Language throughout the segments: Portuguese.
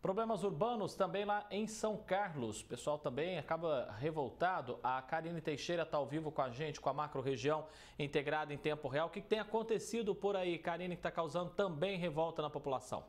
Problemas urbanos também lá em São Carlos. O pessoal também acaba revoltado. A Karine Teixeira está ao vivo com a gente, com a macro região integrada em tempo real. O que tem acontecido por aí, Karine, que está causando também revolta na população?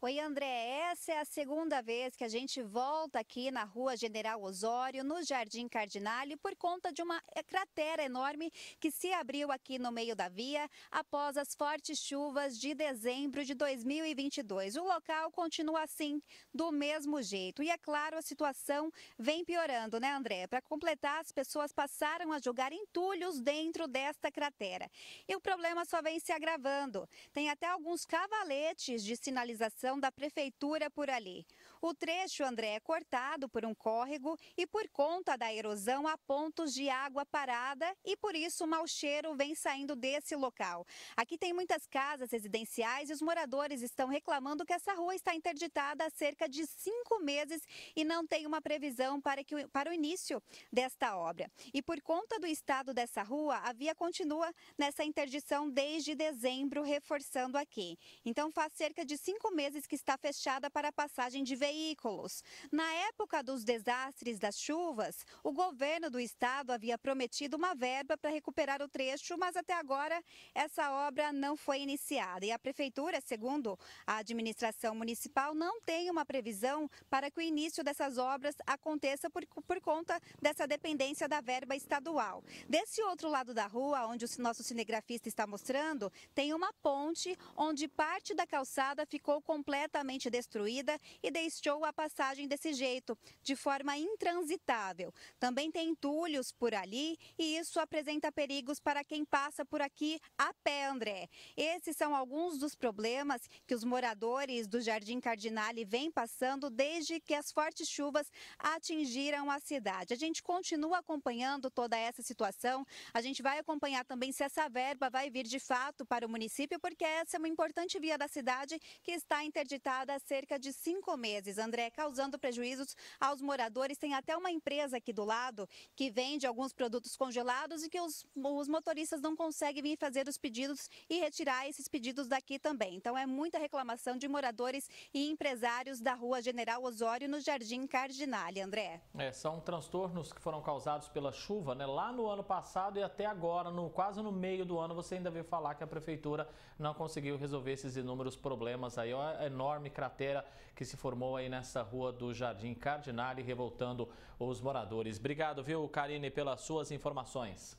Oi, André. Essa é a segunda vez que a gente volta aqui na Rua General Osório, no Jardim Cardinale, por conta de uma é, cratera enorme que se abriu aqui no meio da via após as fortes chuvas de dezembro de 2022. O local continua assim, do mesmo jeito. E é claro, a situação vem piorando, né, André? Para completar, as pessoas passaram a jogar entulhos dentro desta cratera. E o problema só vem se agravando. Tem até alguns cavaletes de sinalização da prefeitura por ali. O trecho, André, é cortado por um córrego e por conta da erosão há pontos de água parada e por isso o mau cheiro vem saindo desse local. Aqui tem muitas casas residenciais e os moradores estão reclamando que essa rua está interditada há cerca de cinco meses e não tem uma previsão para, que, para o início desta obra. E por conta do estado dessa rua, a via continua nessa interdição desde dezembro, reforçando aqui. Então faz cerca de cinco meses que está fechada para passagem de veículos. Na época dos desastres das chuvas, o governo do estado havia prometido uma verba para recuperar o trecho, mas até agora essa obra não foi iniciada. E a prefeitura, segundo a administração municipal, não tem uma previsão para que o início dessas obras aconteça por, por conta dessa dependência da verba estadual. Desse outro lado da rua, onde o nosso cinegrafista está mostrando, tem uma ponte onde parte da calçada ficou completamente completamente destruída e deixou a passagem desse jeito, de forma intransitável. Também tem entulhos por ali e isso apresenta perigos para quem passa por aqui a pé, André. Esses são alguns dos problemas que os moradores do Jardim Cardinale vêm passando desde que as fortes chuvas atingiram a cidade. A gente continua acompanhando toda essa situação. A gente vai acompanhar também se essa verba vai vir de fato para o município, porque essa é uma importante via da cidade que está em interditada há cerca de cinco meses, André, causando prejuízos aos moradores. Tem até uma empresa aqui do lado que vende alguns produtos congelados e que os, os motoristas não conseguem vir fazer os pedidos e retirar esses pedidos daqui também. Então é muita reclamação de moradores e empresários da rua General Osório, no Jardim Cardinale, André. É, são transtornos que foram causados pela chuva, né? Lá no ano passado e até agora, no, quase no meio do ano, você ainda veio falar que a prefeitura não conseguiu resolver esses inúmeros problemas aí. É, enorme cratera que se formou aí nessa rua do Jardim Cardinale, revoltando os moradores. Obrigado, viu, Karine, pelas suas informações.